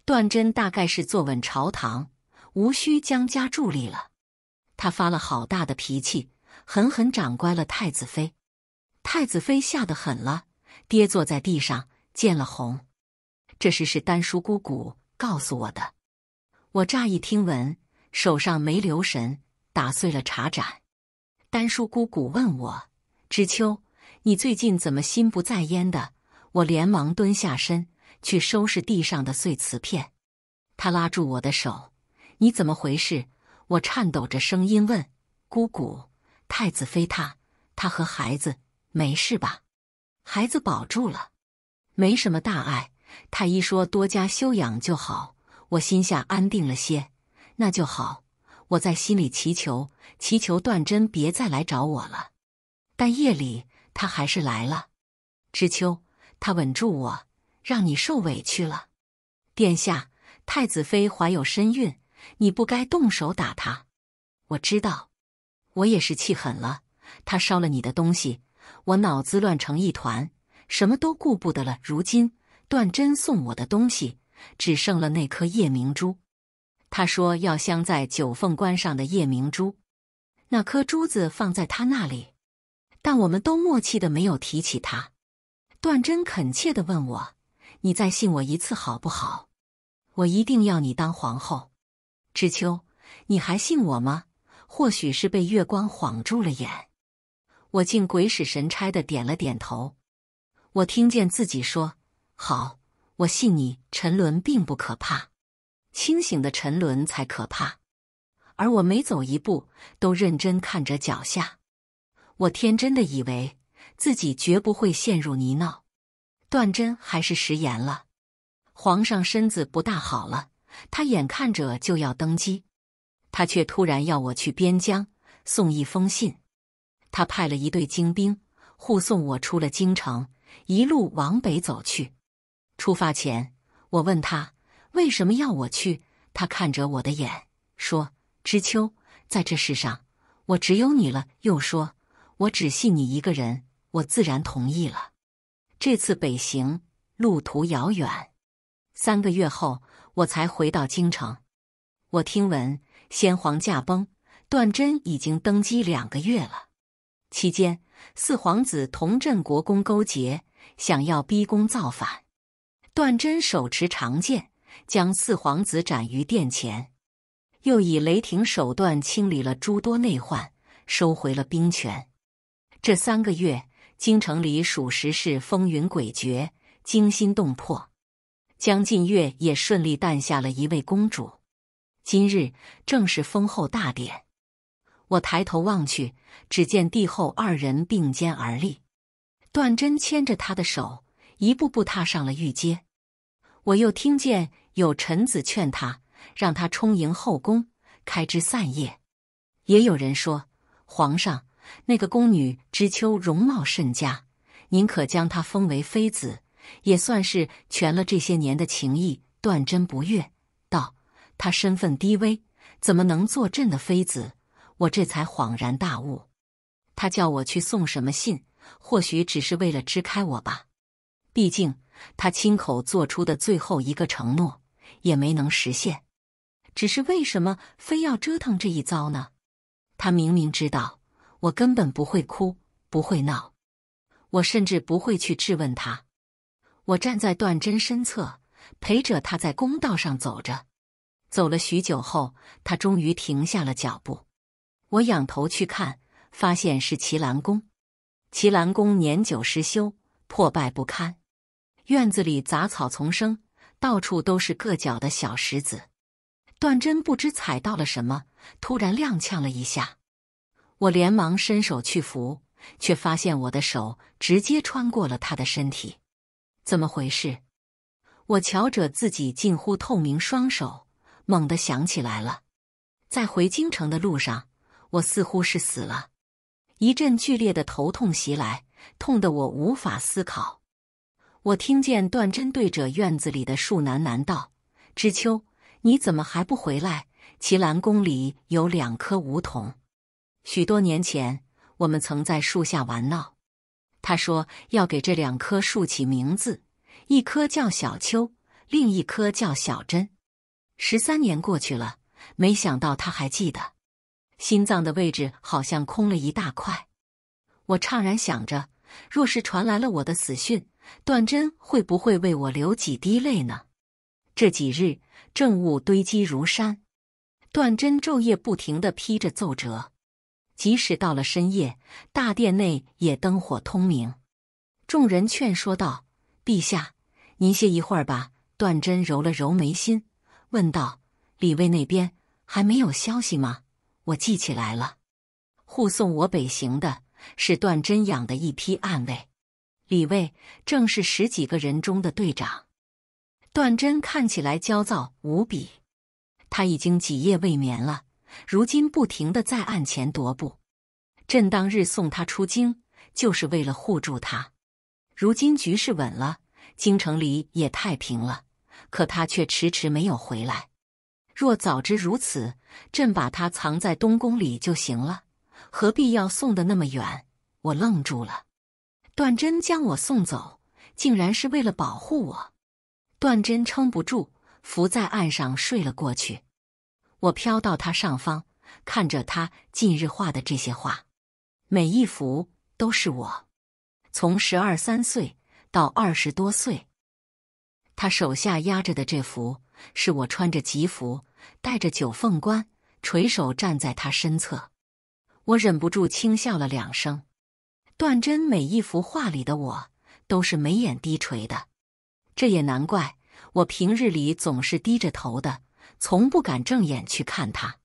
段真大概是坐稳朝堂，无需将家助力了。他发了好大的脾气，狠狠掌掴了太子妃。太子妃吓得狠了，跌坐在地上，见了红。这事是丹叔姑姑告诉我的。我乍一听闻，手上没留神，打碎了茶盏。丹叔姑姑问我：“知秋。”你最近怎么心不在焉的？我连忙蹲下身去收拾地上的碎瓷片。他拉住我的手：“你怎么回事？”我颤抖着声音问：“姑姑，太子妃她，她和孩子没事吧？孩子保住了，没什么大碍。太医说多加休养就好。”我心下安定了些。那就好，我在心里祈求，祈求段真别再来找我了。但夜里。他还是来了，知秋，他稳住我，让你受委屈了。殿下，太子妃怀有身孕，你不该动手打她。我知道，我也是气狠了。他烧了你的东西，我脑子乱成一团，什么都顾不得了。如今段真送我的东西，只剩了那颗夜明珠。他说要镶在九凤冠上的夜明珠，那颗珠子放在他那里。但我们都默契的没有提起他。段真恳切的问我：“你再信我一次好不好？我一定要你当皇后。”知秋，你还信我吗？或许是被月光晃住了眼，我竟鬼使神差的点了点头。我听见自己说：“好，我信你。”沉沦并不可怕，清醒的沉沦才可怕。而我每走一步，都认真看着脚下。我天真的以为自己绝不会陷入泥淖，段真还是食言了。皇上身子不大好了，他眼看着就要登基，他却突然要我去边疆送一封信。他派了一队精兵护送我出了京城，一路往北走去。出发前，我问他为什么要我去，他看着我的眼说：“知秋，在这世上我只有你了。”又说。我只信你一个人，我自然同意了。这次北行路途遥远，三个月后我才回到京城。我听闻先皇驾崩，段真已经登基两个月了。期间，四皇子同镇国公勾结，想要逼宫造反。段真手持长剑，将四皇子斩于殿前，又以雷霆手段清理了诸多内患，收回了兵权。这三个月，京城里属实是风云诡谲、惊心动魄。江近月也顺利诞下了一位公主。今日正是封后大典，我抬头望去，只见帝后二人并肩而立，段真牵着她的手，一步步踏上了御阶。我又听见有臣子劝他，让他充盈后宫，开枝散叶；也有人说，皇上。那个宫女知秋容貌甚佳，您可将她封为妃子，也算是全了这些年的情谊。段真不悦道：“她身份低微，怎么能做朕的妃子？”我这才恍然大悟，他叫我去送什么信？或许只是为了支开我吧。毕竟他亲口做出的最后一个承诺也没能实现，只是为什么非要折腾这一遭呢？他明明知道。我根本不会哭，不会闹，我甚至不会去质问他。我站在段真身侧，陪着他，在公道上走着。走了许久后，他终于停下了脚步。我仰头去看，发现是齐兰宫。齐兰宫年久失修，破败不堪，院子里杂草丛生，到处都是硌脚的小石子。段真不知踩到了什么，突然踉跄了一下。我连忙伸手去扶，却发现我的手直接穿过了他的身体，怎么回事？我瞧着自己近乎透明双手，猛地想起来了，在回京城的路上，我似乎是死了。一阵剧烈的头痛袭来，痛得我无法思考。我听见段真对着院子里的树喃喃道：“知秋，你怎么还不回来？齐兰宫里有两棵梧桐。”许多年前，我们曾在树下玩闹。他说要给这两棵树起名字，一棵叫小秋，另一棵叫小珍。十三年过去了，没想到他还记得。心脏的位置好像空了一大块。我怅然想着，若是传来了我的死讯，段真会不会为我流几滴泪呢？这几日政务堆积如山，段真昼夜不停地批着奏折。即使到了深夜，大殿内也灯火通明。众人劝说道：“陛下，您歇一会儿吧。”段真揉了揉眉心，问道：“李卫那边还没有消息吗？”我记起来了，护送我北行的是段真养的一批暗卫，李卫正是十几个人中的队长。段真看起来焦躁无比，他已经几夜未眠了。如今不停的在案前踱步，朕当日送他出京，就是为了护住他。如今局势稳了，京城里也太平了，可他却迟迟没有回来。若早知如此，朕把他藏在东宫里就行了，何必要送的那么远？我愣住了。段真将我送走，竟然是为了保护我。段真撑不住，伏在岸上睡了过去。我飘到他上方，看着他近日画的这些画，每一幅都是我。从十二三岁到二十多岁，他手下压着的这幅是我穿着吉服，戴着九凤冠，垂手站在他身侧。我忍不住轻笑了两声。段真每一幅画里的我都是眉眼低垂的，这也难怪，我平日里总是低着头的。从不敢正眼去看他，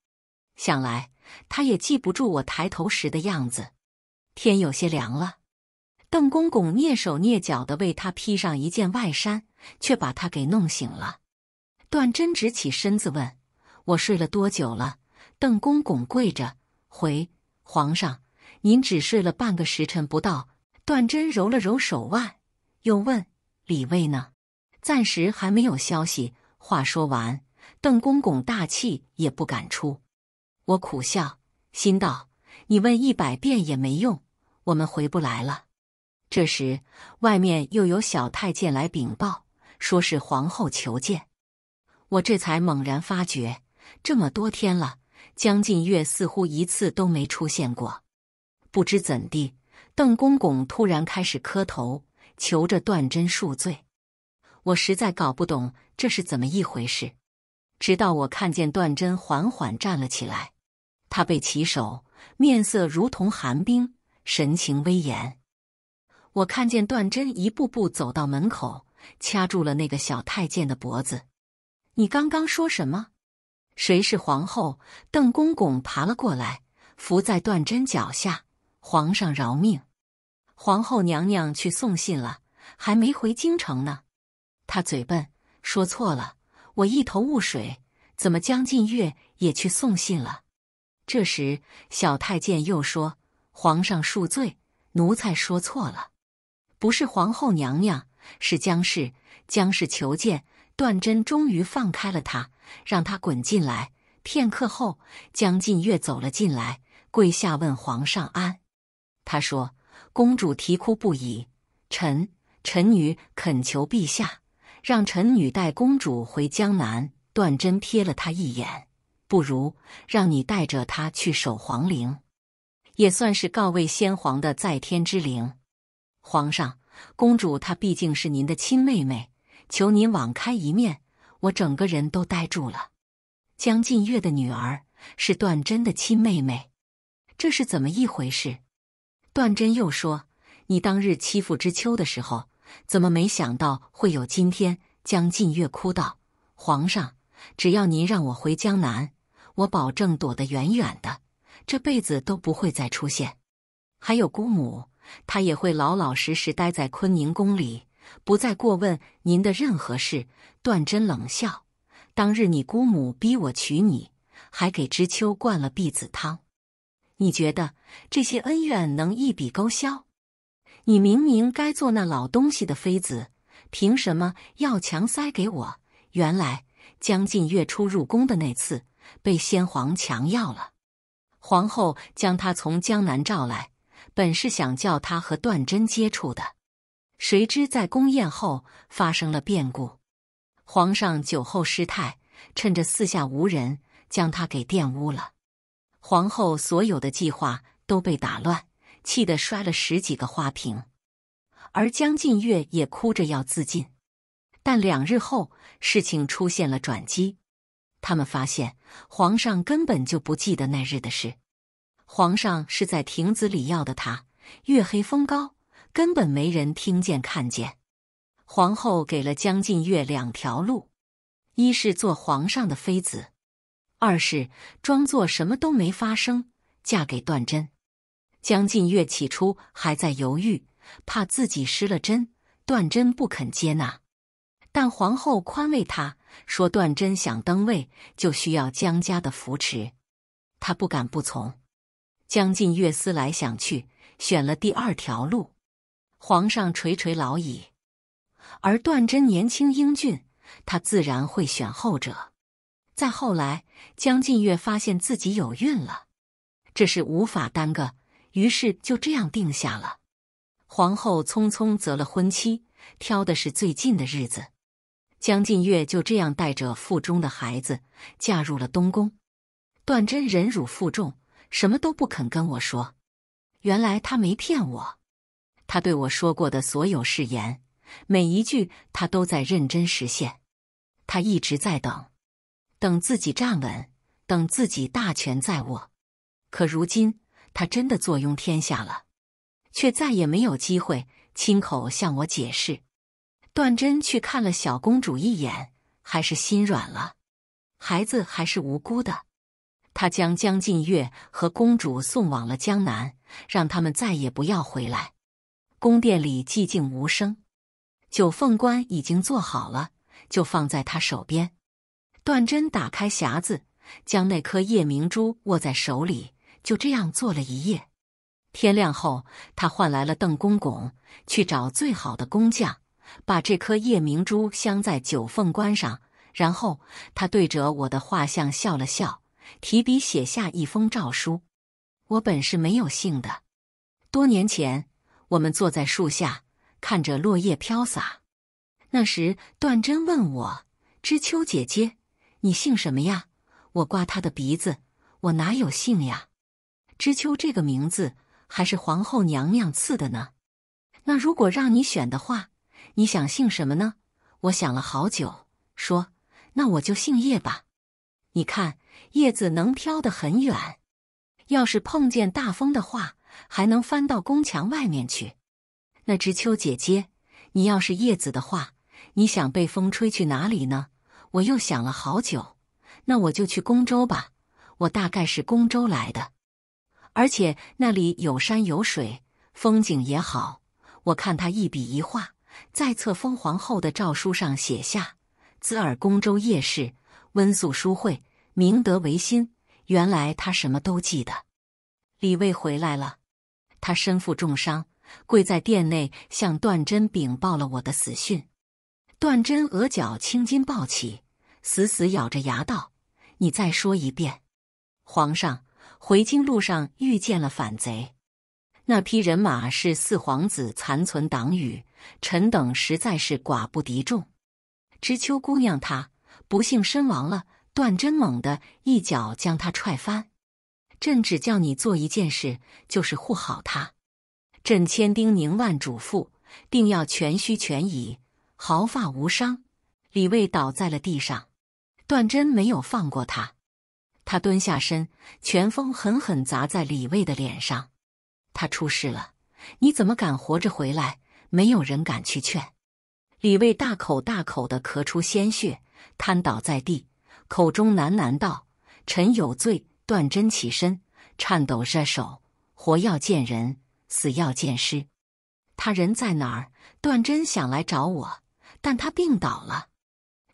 想来他也记不住我抬头时的样子。天有些凉了，邓公公蹑手蹑脚的为他披上一件外衫，却把他给弄醒了。段真直起身子问：“我睡了多久了？”邓公公跪着回：“皇上，您只睡了半个时辰不到。”段真揉了揉手腕，又问：“李卫呢？暂时还没有消息。”话说完。邓公公大气也不敢出，我苦笑，心道：“你问一百遍也没用，我们回不来了。”这时，外面又有小太监来禀报，说是皇后求见。我这才猛然发觉，这么多天了，江近月似乎一次都没出现过。不知怎地，邓公公突然开始磕头，求着段真恕罪。我实在搞不懂这是怎么一回事。直到我看见段真缓缓站了起来，他背起手，面色如同寒冰，神情威严。我看见段真一步步走到门口，掐住了那个小太监的脖子。你刚刚说什么？谁是皇后？邓公公爬了过来，伏在段真脚下。皇上饶命！皇后娘娘去送信了，还没回京城呢。他嘴笨，说错了。我一头雾水，怎么江静月也去送信了？这时，小太监又说：“皇上恕罪，奴才说错了，不是皇后娘娘，是江氏。江氏求见。”段真终于放开了他，让他滚进来。片刻后，江静月走了进来，跪下问皇上安。他说：“公主啼哭不已，臣臣女恳求陛下。”让臣女带公主回江南。段真瞥了他一眼，不如让你带着她去守皇陵，也算是告慰先皇的在天之灵。皇上，公主她毕竟是您的亲妹妹，求您网开一面。我整个人都呆住了。江近月的女儿是段真的亲妹妹，这是怎么一回事？段真又说：“你当日欺负知秋的时候。”怎么没想到会有今天？江近月哭道：“皇上，只要您让我回江南，我保证躲得远远的，这辈子都不会再出现。还有姑母，她也会老老实实待在坤宁宫里，不再过问您的任何事。”段真冷笑：“当日你姑母逼我娶你，还给知秋灌了避子汤，你觉得这些恩怨能一笔勾销？”你明明该做那老东西的妃子，凭什么要强塞给我？原来将近月初入宫的那次，被先皇强要了。皇后将她从江南召来，本是想叫她和段真接触的，谁知在宫宴后发生了变故，皇上酒后失态，趁着四下无人将她给玷污了。皇后所有的计划都被打乱。气得摔了十几个花瓶，而江静月也哭着要自尽。但两日后，事情出现了转机。他们发现皇上根本就不记得那日的事。皇上是在亭子里要的她，月黑风高，根本没人听见看见。皇后给了江静月两条路：一是做皇上的妃子，二是装作什么都没发生，嫁给段真。江近月起初还在犹豫，怕自己失了贞，段真不肯接纳。但皇后宽慰他说：“段真想登位，就需要江家的扶持，他不敢不从。”江近月思来想去，选了第二条路。皇上垂垂老矣，而段真年轻英俊，他自然会选后者。再后来，江近月发现自己有孕了，这是无法耽搁。于是就这样定下了，皇后匆匆择了婚期，挑的是最近的日子。江近月就这样带着腹中的孩子嫁入了东宫。段真忍辱负重，什么都不肯跟我说。原来他没骗我，他对我说过的所有誓言，每一句他都在认真实现。他一直在等，等自己站稳，等自己大权在握。可如今。他真的坐拥天下了，却再也没有机会亲口向我解释。段真去看了小公主一眼，还是心软了。孩子还是无辜的。他将江进月和公主送往了江南，让他们再也不要回来。宫殿里寂静无声，九凤冠已经做好了，就放在他手边。段真打开匣子，将那颗夜明珠握在手里。就这样坐了一夜，天亮后，他唤来了邓公公，去找最好的工匠，把这颗夜明珠镶在九凤冠上。然后他对着我的画像笑了笑，提笔写下一封诏书。我本是没有姓的。多年前，我们坐在树下看着落叶飘洒，那时段真问我：“知秋姐姐，你姓什么呀？”我刮他的鼻子，我哪有姓呀？知秋这个名字还是皇后娘娘赐的呢。那如果让你选的话，你想姓什么呢？我想了好久，说那我就姓叶吧。你看，叶子能飘得很远，要是碰见大风的话，还能翻到宫墙外面去。那知秋姐姐，你要是叶子的话，你想被风吹去哪里呢？我又想了好久，那我就去宫州吧。我大概是宫州来的。而且那里有山有水，风景也好。我看他一笔一画在册封皇后的诏书上写下“资尔公州夜市，温素淑惠明德为新”。原来他什么都记得。李卫回来了，他身负重伤，跪在殿内向段真禀报了我的死讯。段真额角青筋暴起，死死咬着牙道：“你再说一遍，皇上。”回京路上遇见了反贼，那批人马是四皇子残存党羽，臣等实在是寡不敌众。知秋姑娘她不幸身亡了。段真猛地一脚将她踹翻。朕只叫你做一件事，就是护好她。朕千叮咛万嘱咐，定要全虚全矣，毫发无伤。李卫倒在了地上，段真没有放过他。他蹲下身，拳锋狠狠砸在李卫的脸上。他出事了，你怎么敢活着回来？没有人敢去劝。李卫大口大口的咳出鲜血，瘫倒在地，口中喃喃道：“臣有罪。”段真起身，颤抖着手：“活要见人，死要见尸。”他人在哪儿？段真想来找我，但他病倒了。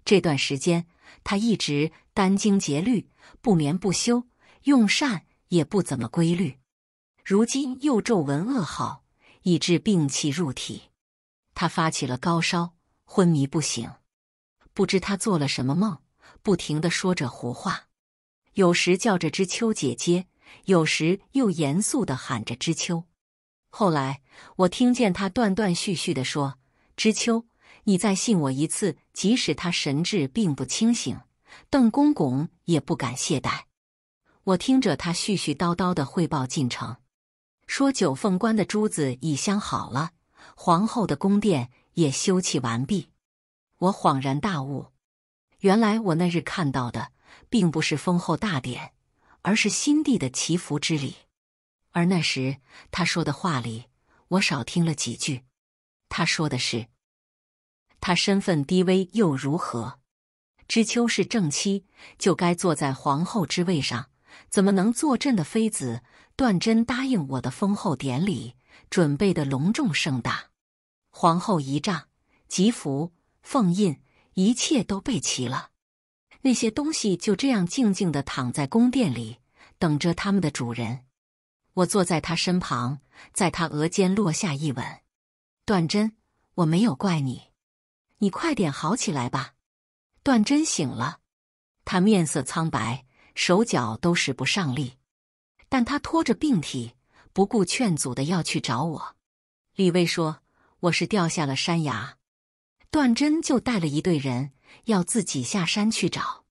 这段时间。他一直殚精竭虑，不眠不休，用膳也不怎么规律。如今又皱纹噩耗，以致病气入体，他发起了高烧，昏迷不醒。不知他做了什么梦，不停的说着胡话，有时叫着知秋姐姐，有时又严肃的喊着知秋。后来我听见他断断续续的说：“知秋。”你再信我一次，即使他神志并不清醒，邓公公也不敢懈怠。我听着他絮絮叨叨的汇报进程，说九凤冠的珠子已镶好了，皇后的宫殿也修葺完毕。我恍然大悟，原来我那日看到的并不是封后大典，而是新帝的祈福之礼。而那时他说的话里，我少听了几句。他说的是。她身份低微又如何？知秋是正妻，就该坐在皇后之位上，怎么能坐朕的妃子？段真答应我的封后典礼准备的隆重盛大，皇后仪仗、吉服、凤印，一切都备齐了。那些东西就这样静静的躺在宫殿里，等着他们的主人。我坐在他身旁，在他额间落下一吻。段真，我没有怪你。你快点好起来吧！段真醒了，他面色苍白，手脚都使不上力，但他拖着病体，不顾劝阻的要去找我。李卫说我是掉下了山崖，段真就带了一队人要自己下山去找，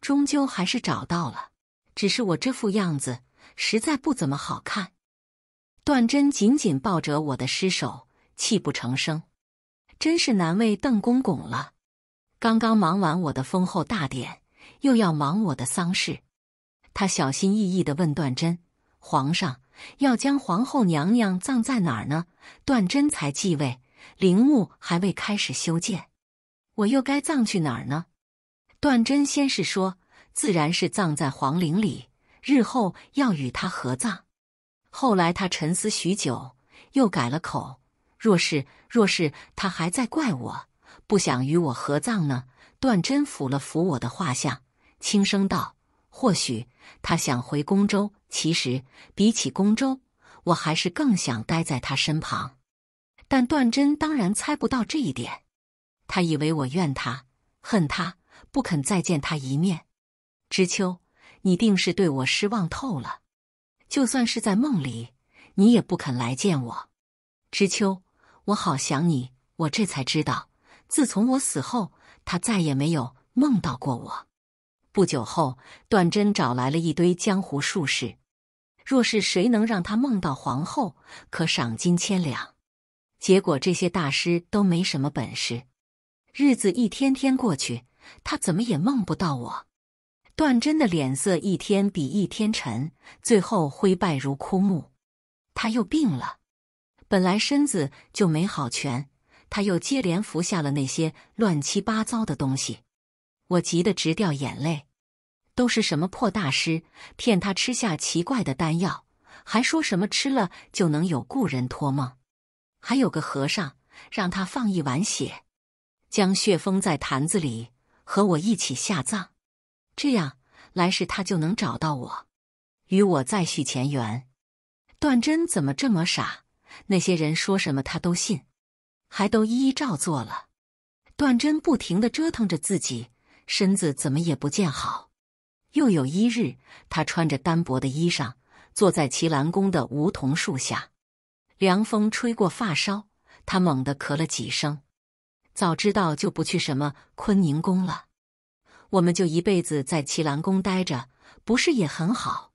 终究还是找到了。只是我这副样子，实在不怎么好看。段真紧紧抱着我的尸首，泣不成声。真是难为邓公公了，刚刚忙完我的封后大典，又要忙我的丧事。他小心翼翼地问段真：“皇上要将皇后娘娘葬在哪儿呢？”段真才继位，陵墓还未开始修建，我又该葬去哪儿呢？段真先是说：“自然是葬在皇陵里，日后要与他合葬。”后来他沉思许久，又改了口。若是若是他还在怪我，不想与我合葬呢？段真抚了抚我的画像，轻声道：“或许他想回宫州。其实比起宫州，我还是更想待在他身旁。”但段真当然猜不到这一点，他以为我怨他、恨他，不肯再见他一面。知秋，你定是对我失望透了，就算是在梦里，你也不肯来见我。知秋。我好想你，我这才知道，自从我死后，他再也没有梦到过我。不久后，段真找来了一堆江湖术士，若是谁能让他梦到皇后，可赏金千两。结果这些大师都没什么本事。日子一天天过去，他怎么也梦不到我。段真的脸色一天比一天沉，最后灰败如枯木。他又病了。本来身子就没好全，他又接连服下了那些乱七八糟的东西，我急得直掉眼泪。都是什么破大师骗他吃下奇怪的丹药，还说什么吃了就能有故人托梦。还有个和尚让他放一碗血，将血封在坛子里，和我一起下葬，这样来世他就能找到我，与我再续前缘。段真怎么这么傻？那些人说什么他都信，还都一一照做了。段真不停地折腾着自己，身子怎么也不见好。又有一日，他穿着单薄的衣裳，坐在齐兰宫的梧桐树下，凉风吹过发梢，他猛地咳了几声。早知道就不去什么坤宁宫了，我们就一辈子在齐兰宫待着，不是也很好？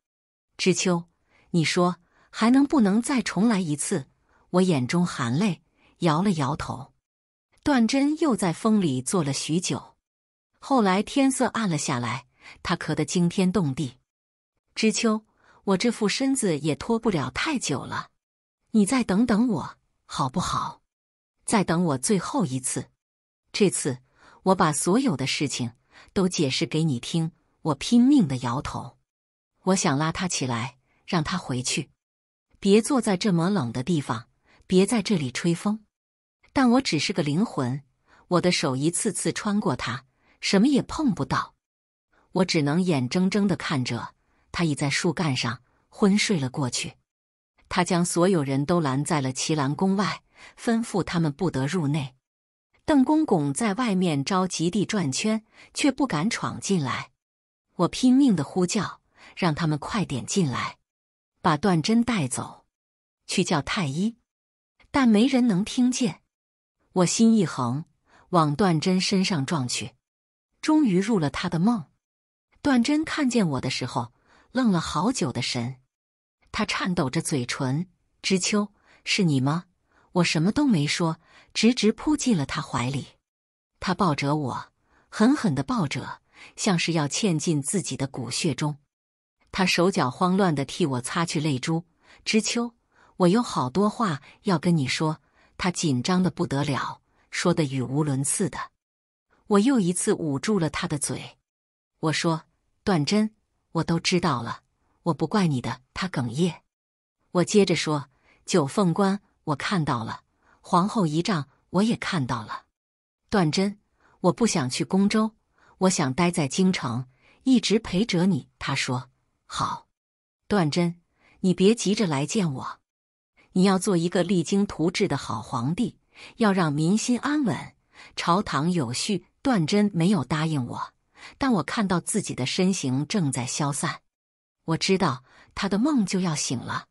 知秋，你说。还能不能再重来一次？我眼中含泪，摇了摇头。段真又在风里坐了许久。后来天色暗了下来，他咳得惊天动地。知秋，我这副身子也拖不了太久了，你再等等我，好不好？再等我最后一次，这次我把所有的事情都解释给你听。我拼命的摇头，我想拉他起来，让他回去。别坐在这么冷的地方，别在这里吹风。但我只是个灵魂，我的手一次次穿过它，什么也碰不到。我只能眼睁睁的看着他倚在树干上昏睡了过去。他将所有人都拦在了齐兰宫外，吩咐他们不得入内。邓公公在外面着急地转圈，却不敢闯进来。我拼命的呼叫，让他们快点进来。把段真带走，去叫太医，但没人能听见。我心一横，往段真身上撞去，终于入了他的梦。段真看见我的时候，愣了好久的神。他颤抖着嘴唇：“知秋，是你吗？”我什么都没说，直直扑进了他怀里。他抱着我，狠狠的抱着，像是要嵌进自己的骨血中。他手脚慌乱地替我擦去泪珠，知秋，我有好多话要跟你说。他紧张的不得了，说的语无伦次的。我又一次捂住了他的嘴，我说：“段真，我都知道了，我不怪你的。”他哽咽。我接着说：“九凤冠我看到了，皇后仪仗我也看到了。段真，我不想去宫州，我想待在京城，一直陪着你。”他说。好，段真，你别急着来见我，你要做一个励精图治的好皇帝，要让民心安稳，朝堂有序。段真没有答应我，但我看到自己的身形正在消散，我知道他的梦就要醒了。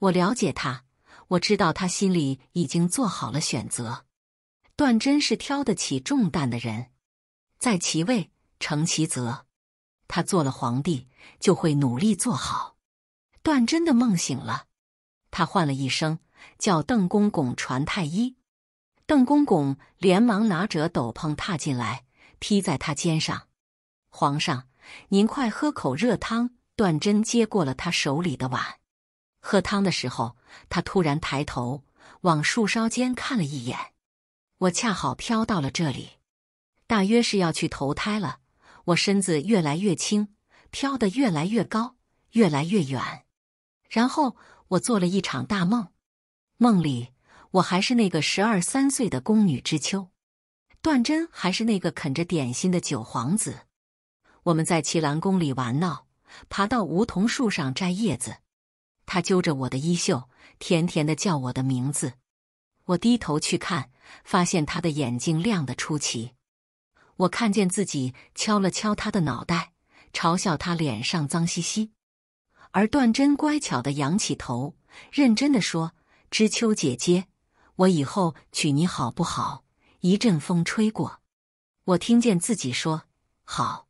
我了解他，我知道他心里已经做好了选择。段真是挑得起重担的人，在其位承其责，他做了皇帝。就会努力做好。段真的梦醒了，他唤了一声，叫邓公公传太医。邓公公连忙拿着斗篷踏进来，披在他肩上。皇上，您快喝口热汤。段真接过了他手里的碗，喝汤的时候，他突然抬头往树梢间看了一眼。我恰好飘到了这里，大约是要去投胎了。我身子越来越轻。飘得越来越高，越来越远。然后我做了一场大梦，梦里我还是那个十二三岁的宫女知秋，段真还是那个啃着点心的九皇子。我们在绮兰宫里玩闹，爬到梧桐树上摘叶子。他揪着我的衣袖，甜甜的叫我的名字。我低头去看，发现他的眼睛亮得出奇。我看见自己敲了敲他的脑袋。嘲笑他脸上脏兮兮，而段真乖巧的仰起头，认真的说：“知秋姐姐，我以后娶你好不好？”一阵风吹过，我听见自己说：“好。”